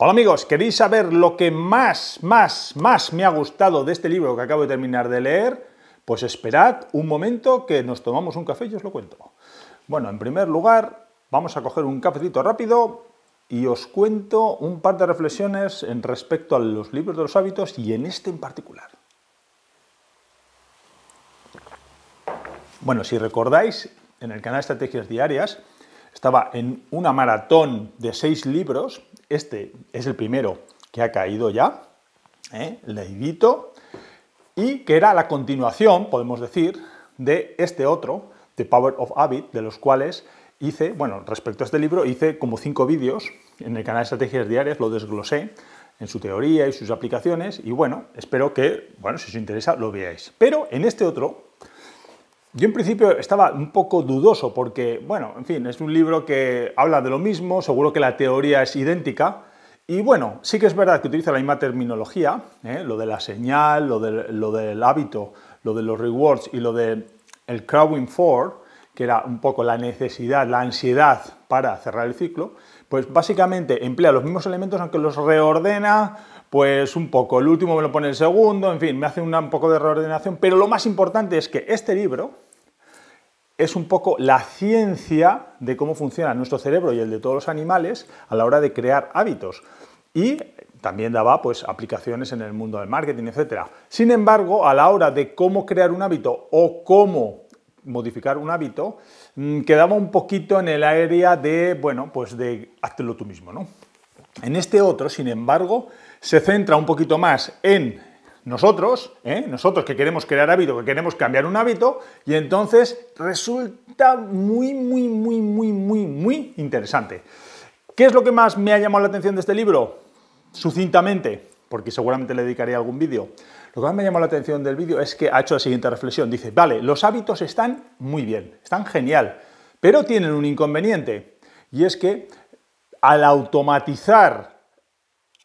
Hola amigos, ¿queréis saber lo que más, más, más me ha gustado de este libro que acabo de terminar de leer? Pues esperad un momento que nos tomamos un café y os lo cuento. Bueno, en primer lugar, vamos a coger un cafecito rápido y os cuento un par de reflexiones en respecto a los libros de los hábitos y en este en particular. Bueno, si recordáis, en el canal Estrategias Diarias, estaba en una maratón de seis libros. Este es el primero que ha caído ya, ¿eh? leidito, y que era la continuación, podemos decir, de este otro, The Power of Habit, de los cuales hice, bueno, respecto a este libro, hice como cinco vídeos en el canal de Estrategias Diarias, lo desglosé en su teoría y sus aplicaciones, y bueno, espero que, bueno, si os interesa, lo veáis. Pero en este otro, yo en principio estaba un poco dudoso porque, bueno, en fin, es un libro que habla de lo mismo, seguro que la teoría es idéntica. Y bueno, sí que es verdad que utiliza la misma terminología, ¿eh? lo de la señal, lo, lo del hábito, lo de los rewards y lo del el crowding for, que era un poco la necesidad, la ansiedad para cerrar el ciclo, pues básicamente emplea los mismos elementos aunque los reordena pues un poco, el último me lo pone el segundo, en fin, me hace un poco de reordenación, pero lo más importante es que este libro es un poco la ciencia de cómo funciona nuestro cerebro y el de todos los animales a la hora de crear hábitos. Y también daba pues aplicaciones en el mundo del marketing, etc. Sin embargo, a la hora de cómo crear un hábito o cómo modificar un hábito, mm, quedaba un poquito en el área de, bueno, pues de hazlo tú mismo, ¿no? En este otro, sin embargo, se centra un poquito más en nosotros, ¿eh? nosotros que queremos crear hábito, que queremos cambiar un hábito, y entonces resulta muy, muy, muy, muy, muy, muy interesante. ¿Qué es lo que más me ha llamado la atención de este libro? Sucintamente, porque seguramente le dedicaré algún vídeo. Lo que más me llamó la atención del vídeo es que ha hecho la siguiente reflexión. Dice, vale, los hábitos están muy bien, están genial, pero tienen un inconveniente. Y es que al automatizar,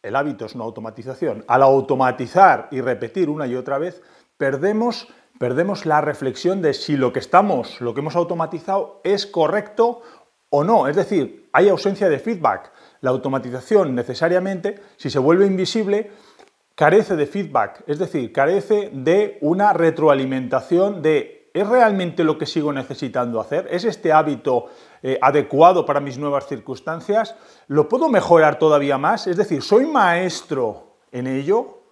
el hábito es una automatización, al automatizar y repetir una y otra vez, perdemos, perdemos la reflexión de si lo que estamos, lo que hemos automatizado, es correcto o no. Es decir, hay ausencia de feedback la automatización necesariamente, si se vuelve invisible, carece de feedback, es decir, carece de una retroalimentación de ¿es realmente lo que sigo necesitando hacer? ¿Es este hábito eh, adecuado para mis nuevas circunstancias? ¿Lo puedo mejorar todavía más? Es decir, ¿soy maestro en ello?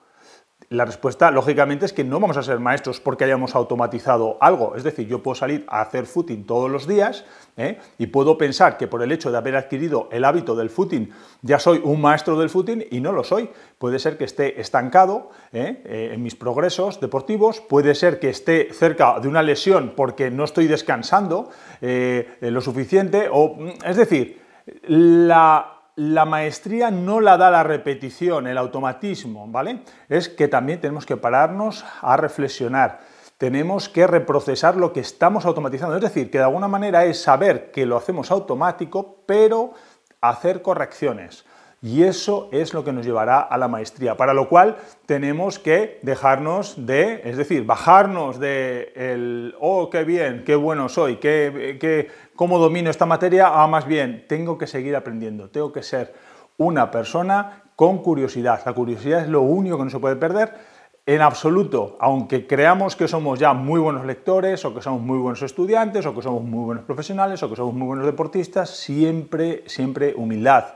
La respuesta, lógicamente, es que no vamos a ser maestros porque hayamos automatizado algo. Es decir, yo puedo salir a hacer footing todos los días ¿eh? y puedo pensar que por el hecho de haber adquirido el hábito del footing ya soy un maestro del footing y no lo soy. Puede ser que esté estancado ¿eh? Eh, en mis progresos deportivos, puede ser que esté cerca de una lesión porque no estoy descansando lo suficiente. O, mm, es decir, la la maestría no la da la repetición, el automatismo, ¿vale? Es que también tenemos que pararnos a reflexionar, tenemos que reprocesar lo que estamos automatizando, es decir, que de alguna manera es saber que lo hacemos automático, pero hacer correcciones. Y eso es lo que nos llevará a la maestría, para lo cual tenemos que dejarnos de, es decir, bajarnos de el, oh, qué bien, qué bueno soy, qué, qué, cómo domino esta materia, a más bien, tengo que seguir aprendiendo, tengo que ser una persona con curiosidad. La curiosidad es lo único que no se puede perder. En absoluto, aunque creamos que somos ya muy buenos lectores o que somos muy buenos estudiantes o que somos muy buenos profesionales o que somos muy buenos deportistas, siempre, siempre humildad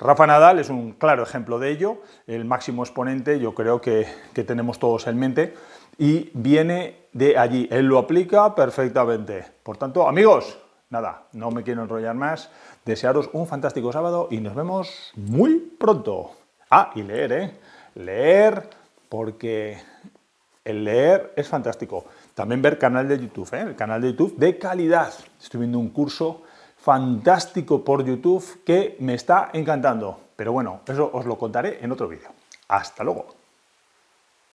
Rafa Nadal es un claro ejemplo de ello, el máximo exponente yo creo que, tenemos todos en mente y viene de allí, él lo aplica perfectamente. Por tanto, amigos, nada, no me quiero enrollar más, desearos un fantástico sábado y nos vemos muy pronto. Ah, y leer, ¿eh? Leer, porque el leer es fantástico. También ver canal de YouTube, ¿eh? el canal de YouTube de calidad. Estoy viendo un curso fantástico por YouTube que me está encantando. Pero bueno, eso os lo contaré en otro vídeo. Hasta luego.